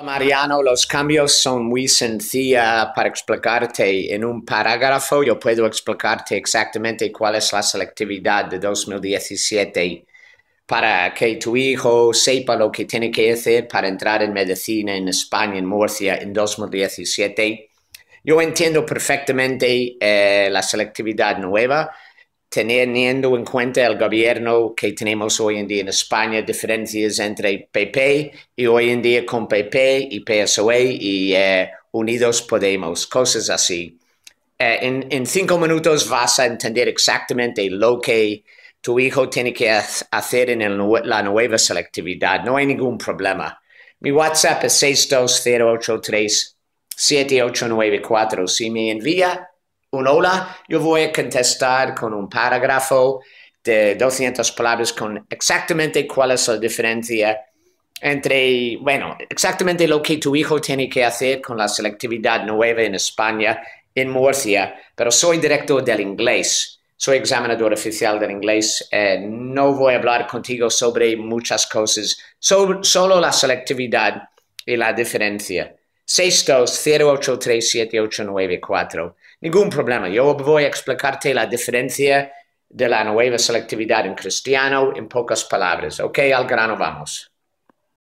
Mariano, los cambios son muy sencillos para explicarte. En un parágrafo yo puedo explicarte exactamente cuál es la selectividad de 2017 para que tu hijo sepa lo que tiene que hacer para entrar en medicina en España, en Murcia, en 2017. Yo entiendo perfectamente eh, la selectividad nueva, teniendo en cuenta el gobierno que tenemos hoy en día en España, diferencias entre PP y hoy en día con PP y PSOE y eh, Unidos Podemos, cosas así. Eh, en, cinco minutos vas a entender exactamente lo que tu hijo tiene que hacer en la nueva selectividad. No hay ningún problema. Mi WhatsApp es 62083 7894. Si me envía un hola, yo voy a contestar con un parágrafo de 200 palabras con exactamente cuál es la diferencia entre, bueno, exactamente lo que tu hijo tiene que hacer con la selectividad nueva en España, en Murcia, pero soy director del inglés, soy examinador oficial del inglés, eh, no voy a hablar contigo sobre muchas cosas, solo la selectividad y la diferencia. 62-0837894. Ningún problema. Yo voy a explicarte la diferencia de la nueva selectividad en cristiano en pocas palabras. Ok, al grano vamos.